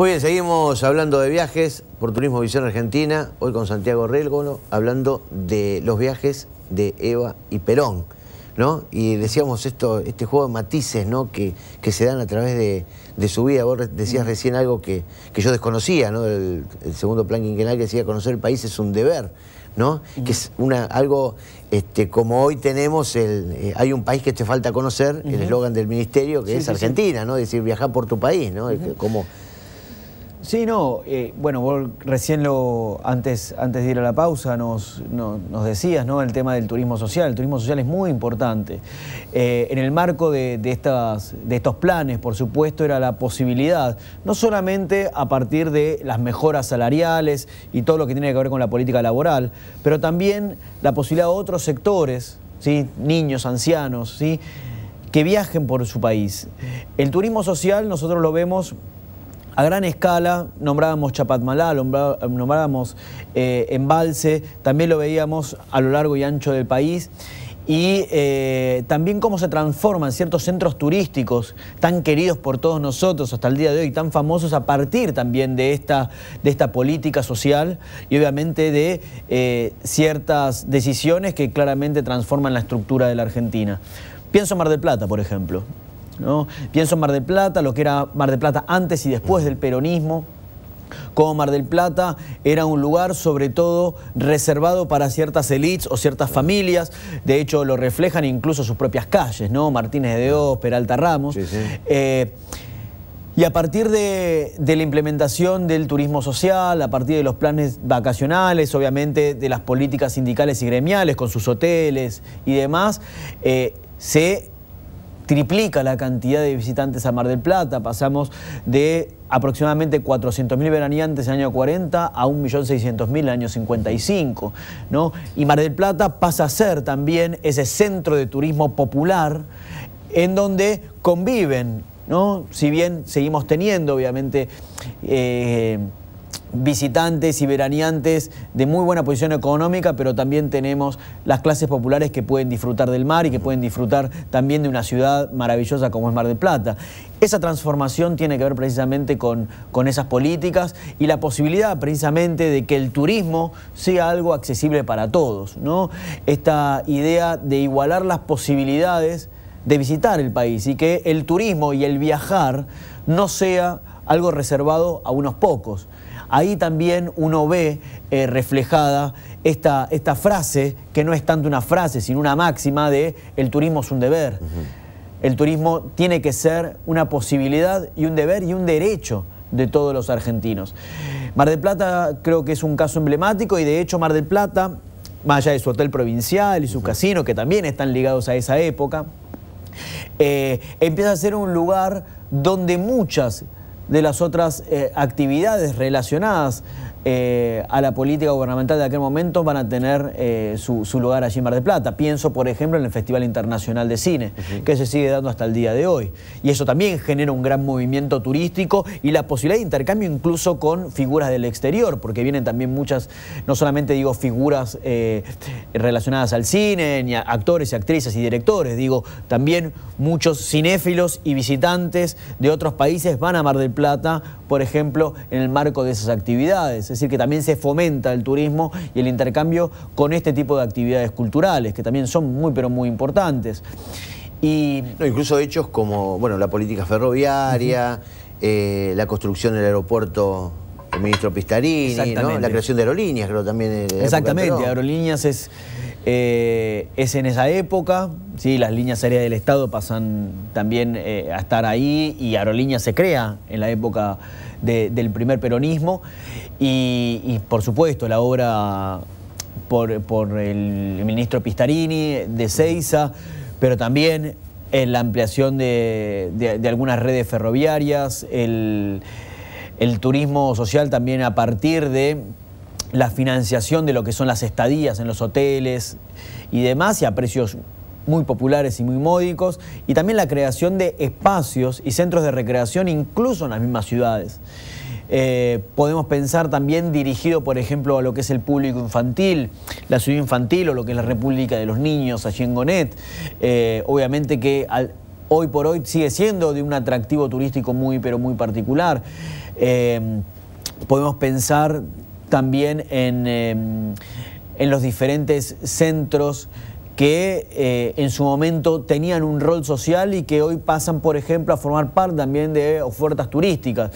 Muy bien, seguimos hablando de viajes por Turismo Visión Argentina, hoy con Santiago Rélgono, hablando de los viajes de Eva y Perón, ¿no? Y decíamos esto, este juego de matices, ¿no? Que, se dan a través de, su vida. Vos decías mm. recién algo que, yo desconocía, ¿no? El, segundo plan quinquenal que decía conocer el país es un deber, ¿no? Mm. Que es una, algo este, como hoy tenemos, el, eh, hay un país que te falta conocer, el eslogan del ministerio, que es Argentina, ¿no? Es decir, viajar por tu país, ¿no? Sí, no, eh, bueno, recién lo, antes, antes de ir a la pausa, nos, nos, decías, ¿no? El tema del turismo social. El turismo social es muy importante. Eh, en el marco de, estas, de estos planes, por supuesto, era la posibilidad, no solamente a partir de las mejoras salariales y todo lo que tiene que ver con la política laboral, pero también la posibilidad de otros sectores, ¿sí? Niños, ancianos, ¿sí? que viajen por su país. El turismo social nosotros lo vemos a gran escala, nombrábamos Chapatmalá, nombrábamos eh, Embalse, también lo veíamos a lo largo y ancho del país, y eh, también cómo se transforman ciertos centros turísticos tan queridos por todos nosotros hasta el día de hoy, tan famosos a partir también de esta, de esta política social y obviamente de eh, ciertas decisiones que claramente transforman la estructura de la Argentina. Pienso en Mar del Plata, por ejemplo. Pienso en Mar del Plata, lo que era Mar del Plata antes y después del peronismo, como Mar del Plata era un lugar sobre todo reservado para ciertas elites o ciertas familias, de hecho lo reflejan incluso sus propias calles, ¿no? Martínez de Dios, Peralta Ramos. Eh, y a partir de, la implementación del turismo social, a partir de los planes vacacionales, obviamente de las políticas sindicales y gremiales con sus hoteles y demás, eh, se triplica la cantidad de visitantes a Mar del Plata, pasamos de aproximadamente 400.000 veraneantes en el año 40 a 1.600.000 en el año 55. ¿no? Y Mar del Plata pasa a ser también ese centro de turismo popular en donde conviven, ¿no? si bien seguimos teniendo obviamente... Eh, visitantes y veraneantes de muy buena posición económica, pero también tenemos las clases populares que pueden disfrutar del mar y que pueden disfrutar también de una ciudad maravillosa como es Mar del Plata. Esa transformación tiene que ver precisamente con, con esas políticas y la posibilidad precisamente de que el turismo sea algo accesible para todos. ¿no? Esta idea de igualar las posibilidades de visitar el país y que el turismo y el viajar no sea algo reservado a unos pocos ahí también uno ve eh, reflejada esta, esta, frase, que no es tanto una frase, sino una máxima de el turismo es un deber. El turismo tiene que ser una posibilidad y un deber y un derecho de todos los argentinos. Mar del Plata creo que es un caso emblemático y de hecho Mar del Plata, más allá de su hotel provincial y su casino, que también están ligados a esa época, eh, empieza a ser un lugar donde muchas de las otras eh, actividades relacionadas eh, a la política gubernamental de aquel momento van a tener eh, su, lugar allí en Mar del Plata. Pienso, por ejemplo, en el Festival Internacional de Cine, que se sigue dando hasta el día de hoy. Y eso también genera un gran movimiento turístico y la posibilidad de intercambio incluso con figuras del exterior, porque vienen también muchas, no solamente digo figuras relacionadas al cine, ni actores y actrices y directores, digo, también muchos cinéfilos y visitantes de otros países van a Mar del Plata Plata, por ejemplo, en el marco de esas actividades. Es decir, que también se fomenta el turismo y el intercambio con este tipo de actividades culturales, que también son muy, pero muy importantes. Y... No, incluso hechos como bueno, la política ferroviaria, eh, la construcción del aeropuerto ...del ministro Pistarini, la creación de aerolíneas, creo también. Eh, Exactamente, aerolíneas es eh, es en esa época, ¿sí? las líneas aéreas del Estado pasan también eh, a estar ahí y Aerolíneas se crea en la época del primer peronismo y, por supuesto la obra por, el ministro Pistarini de Ceiza, pero también en la ampliación de, algunas redes ferroviarias, el turismo social también a partir de la financiación de lo que son las estadías en los hoteles y demás, y a precios muy populares y muy módicos, y también la creación de espacios y centros de recreación incluso en las mismas ciudades. Eh, podemos pensar también dirigido, por ejemplo, a lo que es el público infantil, la ciudad infantil o lo que es la República de los Niños allí en Gonet. Eh, obviamente que hoy por hoy sigue siendo de un atractivo turístico muy, pero muy particular. Eh, podemos pensar también em, en, los diferentes centros que eh, en su momento tenían un rol social y que hoy pasan, por ejemplo, a formar parte también de ofertas turísticas.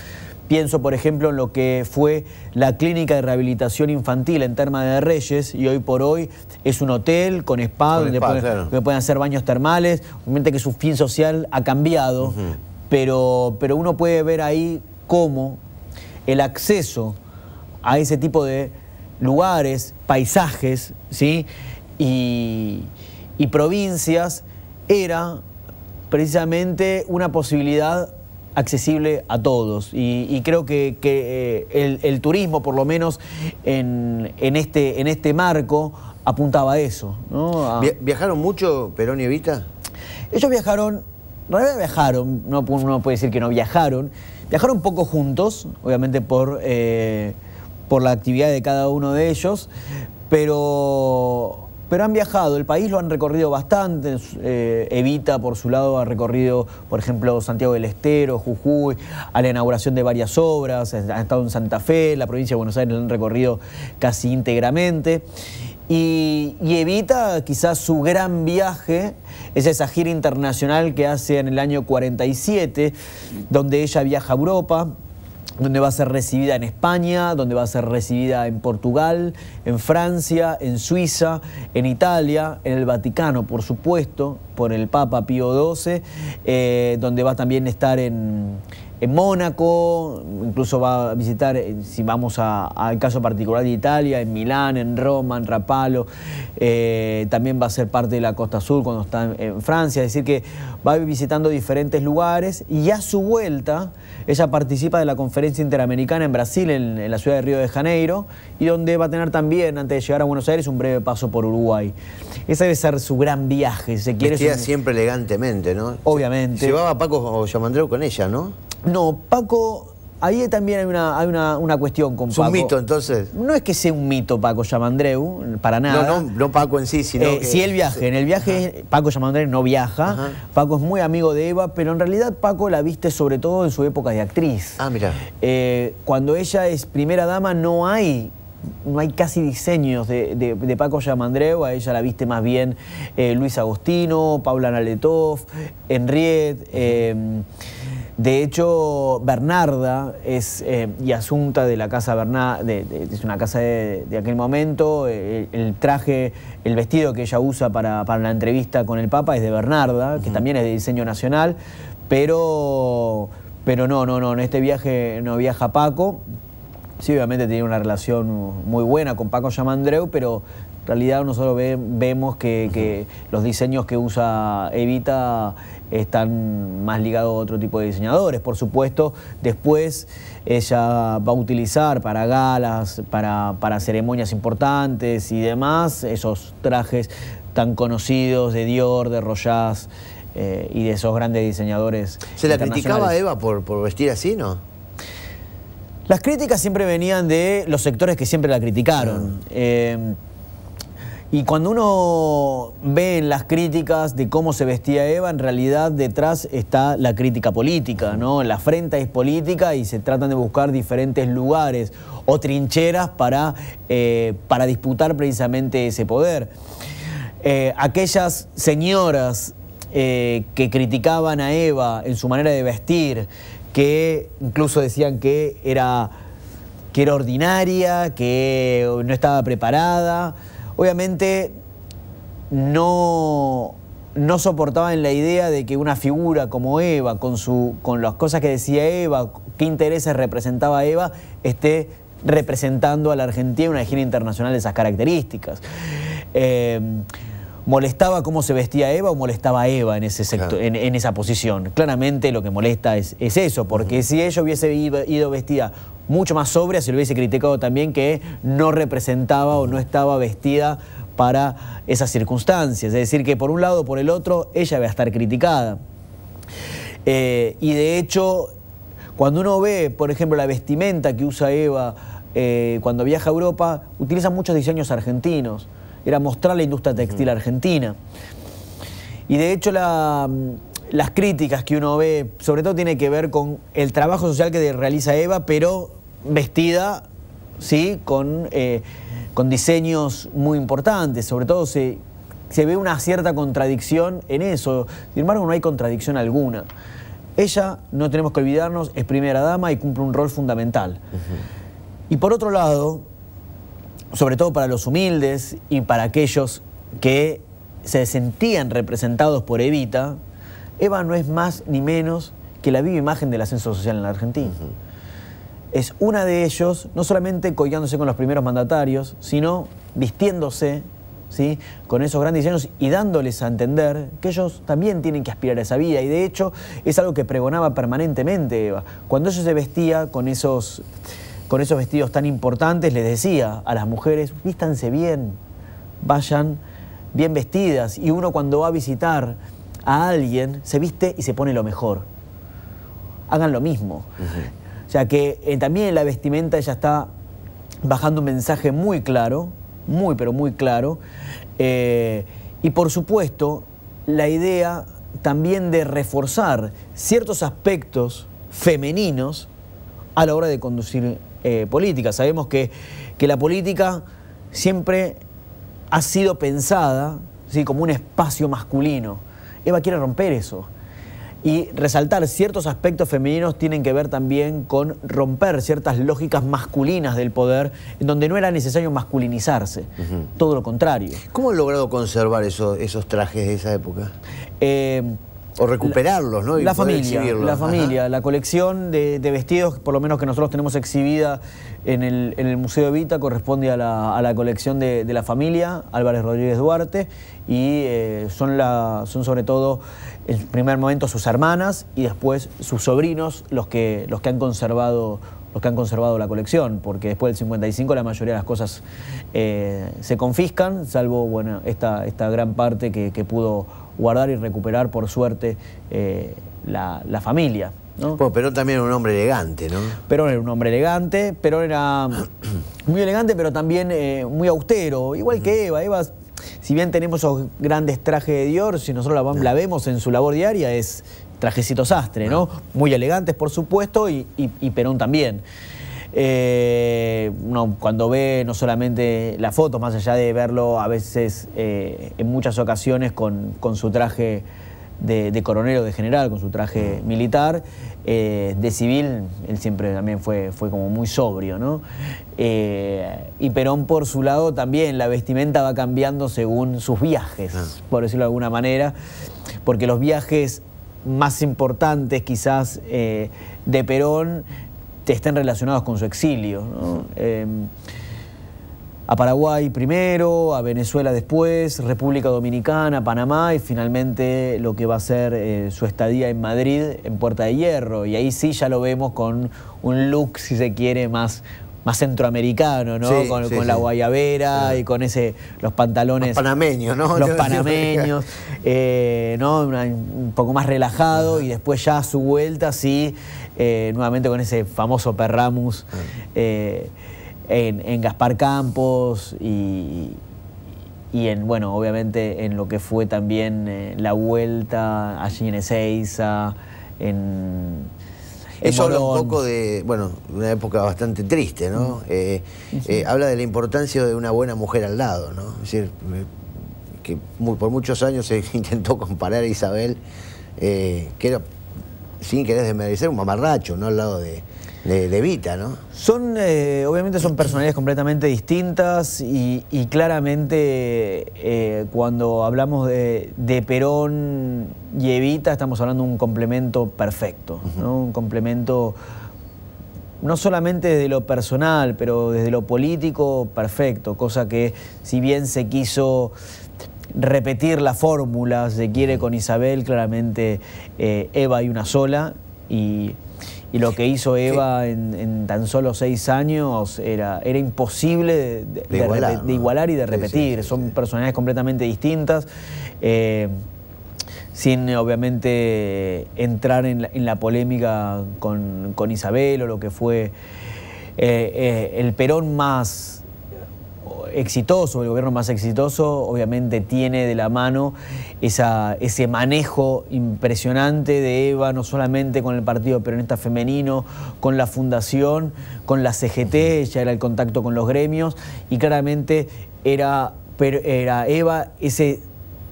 Pienso, por ejemplo, en lo que fue la clínica de rehabilitación infantil en Terma de Reyes y hoy por hoy es un hotel con spa, donde, pueden, hacer baños termales. Obviamente que su fin social ha cambiado, pero, pero uno puede ver ahí cómo el acceso a ese tipo de lugares, paisajes ¿sí? y, provincias era precisamente una posibilidad accesible a todos. Y, creo que, eh, el, turismo, por lo menos en, este, en este marco, apuntaba a eso. ¿no? ¿Viajaron mucho Perón y Evita? Ellos viajaron, en realidad viajaron, no uno puede decir que no viajaron, viajaron poco juntos, obviamente por... Eh, por la actividad de cada uno de ellos, pero, pero han viajado, el país lo han recorrido bastante, eh, Evita por su lado ha recorrido, por ejemplo, Santiago del Estero, Jujuy, a la inauguración de varias obras, ha estado en Santa Fe, la provincia de Buenos Aires lo han recorrido casi íntegramente. Y, y, evita quizás su gran viaje, es esa gira internacional que hace en el año 47, donde ella viaja a Europa, donde va a ser recibida en España, donde va a ser recibida en Portugal, en Francia, en Suiza, en Italia, en el Vaticano, por supuesto, por el Papa Pío XII, eh, donde va también a estar en, Mónaco, incluso va a visitar, eh, si vamos al caso particular de Italia, en Milán, en Roma, en Rapallo, eh, también va a ser parte de la Costa Sur cuando está en, Francia, es decir que va visitando diferentes lugares y a su vuelta ella participa de la conferencia interamericana en Brasil, en, la ciudad de Río de Janeiro, y donde va a tener también, antes de llegar a Buenos Aires, un breve paso por Uruguay. Ese debe ser su gran viaje, se quiere. siempre elegantemente, ¿no? Obviamente. Llevaba a Paco Yamandreu con ella, ¿no? No, Paco, ahí también hay una, cuestión con Paco. ¿Es un mito entonces? No es que sea un mito Paco Yamandreu, para nada. No, no, no Paco en sí, eh, sino. Si que... el viaje. En el viaje, Paco Yamandreu no viaja. Paco es muy amigo de Eva, pero en realidad Paco la viste sobre todo en su época de actriz. Ah, mira. Eh, cuando ella es primera dama, no hay no hay casi diseños de, Paco Yamandreu, a ella la viste más bien eh, Luis Agostino, Paula Naletov, Henriette. De hecho, Bernarda es, eh, y Asunta de la Casa Bernarda, es una casa de, aquel momento, eh, el, traje, el vestido que ella usa para, la entrevista con el Papa es de Bernarda, que también es de diseño nacional, pero, pero no, no, no, en este viaje no viaja Paco. Sí, obviamente tiene una relación muy buena con Paco Yamandreu, pero en realidad nosotros vemos que, los diseños que usa Evita están más ligados a otro tipo de diseñadores. Por supuesto, después ella va a utilizar para galas, para, para ceremonias importantes y demás, esos trajes tan conocidos de Dior, de Rojas eh, y de esos grandes diseñadores. ¿Se la criticaba Eva por, vestir así, no? Las críticas siempre venían de los sectores que siempre la criticaron. Eh, y cuando uno ve en las críticas de cómo se vestía Eva, en realidad detrás está la crítica política, ¿no? La afrenta es política y se tratan de buscar diferentes lugares o trincheras para, eh, disputar precisamente ese poder. Eh, aquellas señoras eh, que criticaban a Eva en su manera de vestir, que incluso decían que era, que era ordinaria, que no estaba preparada, obviamente no, no soportaban la idea de que una figura como Eva, con, su, con las cosas que decía Eva, qué intereses representaba Eva, esté representando a la Argentina una gira internacional de esas características. Eh, molestaba cómo se vestía Eva o molestaba Eva en, ese sector, en, esa posición. Claramente lo que molesta es, eso, porque si ella hubiese ido vestida mucho más sobria, se le hubiese criticado también que no representaba o no estaba vestida para esas circunstancias. Es decir, que por un lado o por el otro, ella va a estar criticada. Eh, y de hecho, cuando uno ve, por ejemplo, la vestimenta que usa Eva eh, cuando viaja a Europa, utiliza muchos diseños argentinos era mostrar la industria textil argentina. Y de hecho las críticas que uno ve, sobre todo tiene que ver con el trabajo social que realiza Eva, pero vestida, ¿sí? Con, eh, con diseños muy importantes, sobre todo se, se ve una cierta contradicción en eso, sin embargo no hay contradicción alguna. Ella, no tenemos que olvidarnos, es primera dama y cumple un rol fundamental. Y por otro lado, sobre todo para los humildes y para aquellos que se sentían representados por Evita, Eva no es más ni menos que la viva imagen del ascenso social en la Argentina. Es una de ellos, no solamente colgándose con los primeros mandatarios, sino vistiéndose ¿sí? con esos grandes diseños y dándoles a entender que ellos también tienen que aspirar a esa vida. Y de hecho es algo que pregonaba permanentemente Eva. Cuando ella se vestía con esos con esos vestidos tan importantes, les decía a las mujeres, vístanse bien, vayan bien vestidas. Y uno cuando va a visitar a alguien, se viste y se pone lo mejor. Hagan lo mismo. O sea que eh, también en la vestimenta ella está bajando un mensaje muy claro, muy pero muy claro. Eh, y por supuesto, la idea también de reforzar ciertos aspectos femeninos a la hora de conducir eh, política. Sabemos que, que la política siempre ha sido pensada ¿sí? como un espacio masculino. Eva quiere romper eso. Y resaltar ciertos aspectos femeninos tienen que ver también con romper ciertas lógicas masculinas del poder, en donde no era necesario masculinizarse, todo lo contrario. ¿Cómo han logrado conservar esos trajes de esa época? Eh, o recuperarlos, ¿no? la familia, la familia, la colección de, vestidos, por lo menos que nosotros tenemos exhibida en el, en el Museo Evita, corresponde a la, colección de, la familia, Álvarez Rodríguez Duarte, y eh, son, la, son sobre todo, en primer momento, sus hermanas y después sus sobrinos los que, los que han conservado los que han conservado la colección, porque después del 55 la mayoría de las cosas eh, se confiscan, salvo esta, esta gran parte que pudo guardar y recuperar, por suerte, eh, la, familia. ¿no? Perón también era un hombre elegante, ¿no? Perón era un hombre elegante, Perón era muy elegante, pero también eh, muy austero, igual que Eva. Eva, si bien tenemos esos grandes trajes de Dior, si nosotros la, vemos en su labor diaria, es trajecito sastre, ¿no? Muy elegantes, por supuesto, y, y Perón también. Eh, cuando ve no solamente las fotos, más allá de verlo a veces eh, en muchas ocasiones con, su traje de, de coronel o de general, con su traje mm. militar, eh, de civil, él siempre también fue, fue como muy sobrio, ¿no? y Perón por su lado también, la vestimenta va cambiando según sus viajes, ah. por decirlo de alguna manera, porque los viajes más importantes quizás de Perón estén relacionados con su exilio. Em, a Paraguay primero, a Venezuela después, República Dominicana, Panamá y finalmente lo que va a ser eh, su estadía en Madrid en Puerta de Hierro. Y ahí sí ya lo vemos con un look, si se quiere, más, más centroamericano, ¿no? con, la guayabera y con ese los pantalones... panameños, ¿no? Los panameños, eh, ¿no? un poco más relajado y después ya a su vuelta, sí, eh, nuevamente con ese famoso Perramus ah. eh, en, Gaspar Campos y, y, en, bueno, obviamente en lo que fue también la vuelta allí en Ezeiza, en eso habla un poco de, bueno, una época bastante triste, ¿no? Mm. Eh, eh, habla de la importancia de una buena mujer al lado, ¿no? Es decir, que por muchos años se intentó comparar a Isabel, eh, que era, sin querer desmerecer, un mamarracho, ¿no? Al lado de, de, Evita, ¿no? Son, eh, obviamente son personalidades completamente distintas y, claramente eh, cuando hablamos de, Perón y Evita estamos hablando de un complemento perfecto, ¿no? Un complemento no solamente desde lo personal, pero desde lo político perfecto, cosa que si bien se quiso repetir la fórmula, se quiere con Isabel, claramente eh, Eva hay una sola y y lo que hizo Eva en, tan solo seis años era, era imposible de, igualar, y de repetir. Son personalidades completamente distintas. Eh, sin obviamente entrar en la, polémica con, Isabel o lo que fue eh, eh, el Perón más exitoso, el gobierno más exitoso, obviamente tiene de la mano esa, ese manejo impresionante de EVA, no solamente con el Partido Peronista Femenino, con la Fundación, con la CGT, ya era el contacto con los gremios, y claramente era, era EVA ese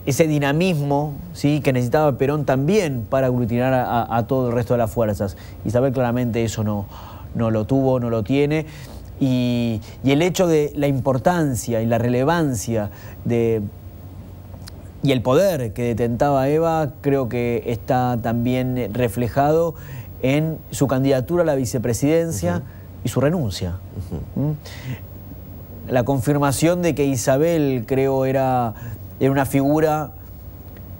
ese dinamismo ¿sí? que necesitaba Perón también para aglutinar a, todo el resto de las fuerzas. Isabel claramente eso no, no lo tuvo, no lo tiene y, el hecho de la importancia y la relevancia de y el poder que detentaba Eva creo que está también reflejado en su candidatura a la vicepresidencia y su renuncia. ¿Mm? La confirmación de que Isabel creo era, era una figura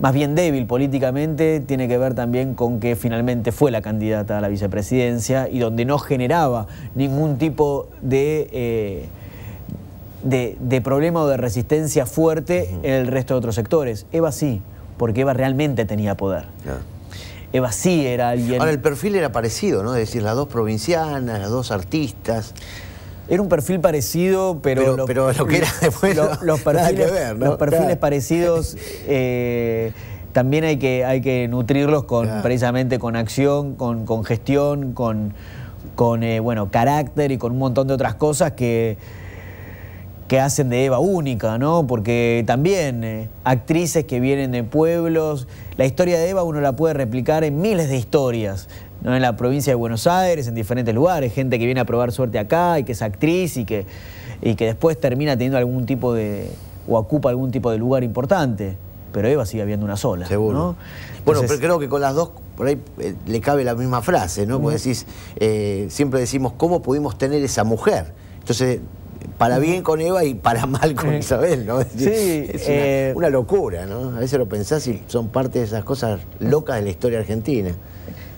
más bien débil políticamente, tiene que ver también con que finalmente fue la candidata a la vicepresidencia y donde no generaba ningún tipo de, eh, de, problema o de resistencia fuerte en el resto de otros sectores. Eva sí, porque Eva realmente tenía poder. Eva sí era alguien... Ahora, el perfil era parecido, ¿no? Es decir, las dos provincianas, las dos artistas. Era un perfil parecido, pero... lo, que era después los perfiles, parecidos eh, también hay que, hay que nutrirlos con, precisamente con acción, con, con gestión, con, con eh, bueno, carácter y con un montón de otras cosas que, que hacen de Eva única, ¿no? Porque también eh, actrices que vienen de pueblos, la historia de Eva uno la puede replicar en miles de historias, en la provincia de Buenos Aires, en diferentes lugares, gente que viene a probar suerte acá y que es actriz y que, y que después termina teniendo algún tipo de, o ocupa algún tipo de lugar importante. Pero Eva sigue habiendo una sola. Seguro. bueno, pero creo que con las dos por ahí eh, le cabe la misma frase, ¿no? Porque decís, eh, siempre decimos, ¿cómo pudimos tener esa mujer? Entonces, para bien con Eva y para mal con Isabel, ¿no? sí, es una, eh, una, locura, ¿no? A veces lo pensás y son parte de esas cosas locas de la historia argentina.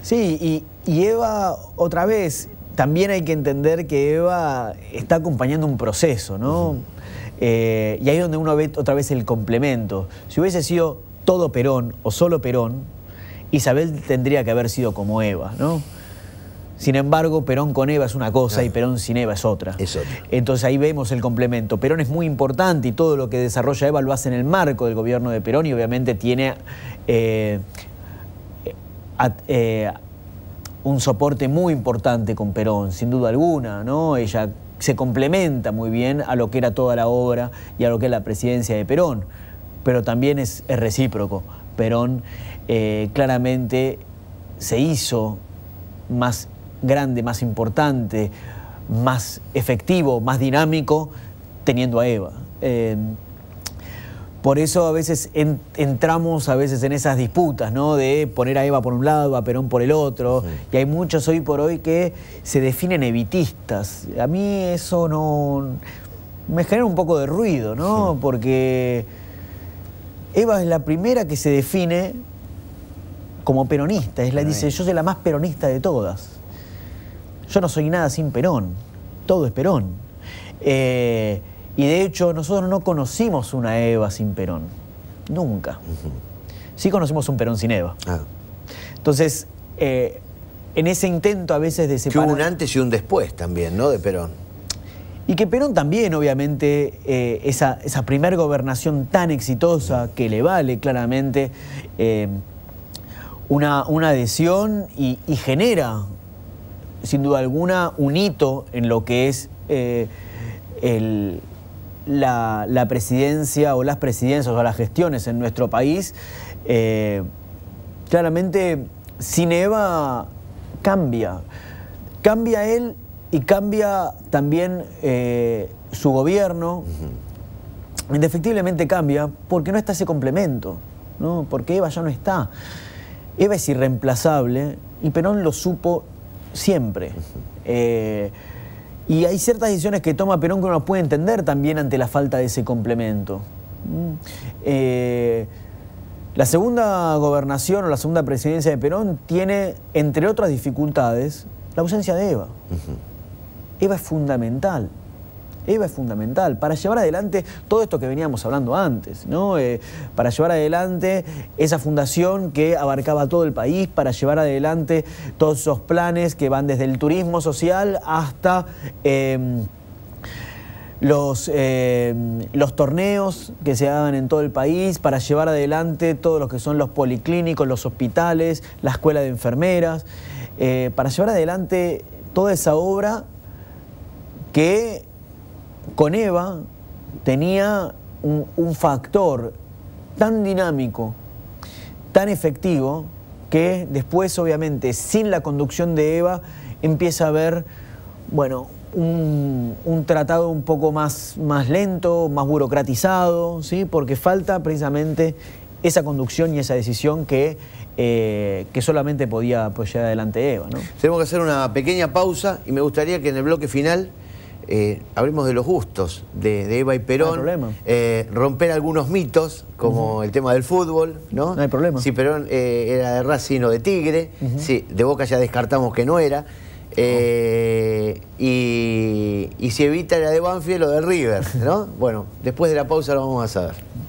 Sí, y, Eva, otra vez, también hay que entender que Eva está acompañando un proceso, ¿no? Eh, y ahí es donde uno ve otra vez el complemento. Si hubiese sido todo Perón o solo Perón, Isabel tendría que haber sido como Eva, ¿no? Sin embargo, Perón con Eva es una cosa y Perón sin Eva es otra. Entonces ahí vemos el complemento. Perón es muy importante y todo lo que desarrolla Eva lo hace en el marco del gobierno de Perón y obviamente tiene eh, eh, un soporte muy importante con Perón, sin duda alguna, ¿no? Ella se complementa muy bien a lo que era toda la obra y a lo que es la presidencia de Perón, pero también es, recíproco. Perón eh, claramente se hizo más grande, más importante, más efectivo, más dinámico teniendo a Eva. Eh, por eso a veces entramos a veces en esas disputas, ¿no? De poner a Eva por un lado, a Perón por el otro. Y hay muchos hoy por hoy que se definen evitistas. A mí eso no... Me genera un poco de ruido, ¿no? Porque Eva es la primera que se define como peronista. Es la, que dice, yo soy la más peronista de todas. Yo no soy nada sin Perón. Todo es Perón. Eh, y de hecho, nosotros no conocimos una Eva sin Perón. Nunca. Sí conocimos un Perón sin Eva. Ah. Entonces, eh, en ese intento a veces de separar... Que hubo un antes y un después también, ¿no?, de Perón. Y que Perón también, obviamente, eh, esa, esa primer gobernación tan exitosa que le vale claramente eh, una, una, adhesión y, genera, sin duda alguna, un hito en lo que es el, la, presidencia o las presidencias o las gestiones en nuestro país, eh, claramente claramente Eva cambia. Cambia él y cambia también eh, su gobierno. Indefectiblemente cambia porque no está ese complemento, ¿no? porque Eva ya no está. Eva es irreemplazable y Perón lo supo siempre. Y hay ciertas decisiones que toma Perón que uno no puede entender también ante la falta de ese complemento. Mm. Eh, la segunda gobernación o la segunda presidencia de Perón tiene, entre otras dificultades, la ausencia de Eva. Eva es fundamental. EVA es fundamental para llevar adelante todo esto que veníamos hablando antes, ¿no? Eh, para llevar adelante esa fundación que abarcaba todo el país, para llevar adelante todos esos planes que van desde el turismo social hasta... Em, los, em, los, torneos que se daban en todo el país para llevar adelante todos los que son los policlínicos, los hospitales, la escuela de enfermeras, eh, para llevar adelante toda esa obra que con Eva tenía un, factor tan dinámico, tan efectivo, que después, obviamente, sin la conducción de Eva, empieza a haber, bueno, un, tratado un poco más, más lento, más burocratizado, ¿sí? porque falta precisamente esa conducción y esa decisión que, eh, que solamente podía apoyar pues, adelante Eva. Tenemos que hacer una pequeña pausa y me gustaría que en el bloque final eh, hablemos de los gustos de, Eva y Perón. Eh, romper algunos mitos, como el tema del fútbol, ¿no? hay problema. Si Perón eh, era de Racing o de Tigre, sí, de Boca ya descartamos que no era. Eh, y, si Evita era de Banfield o de River, ¿no? bueno, después de la pausa lo vamos a saber.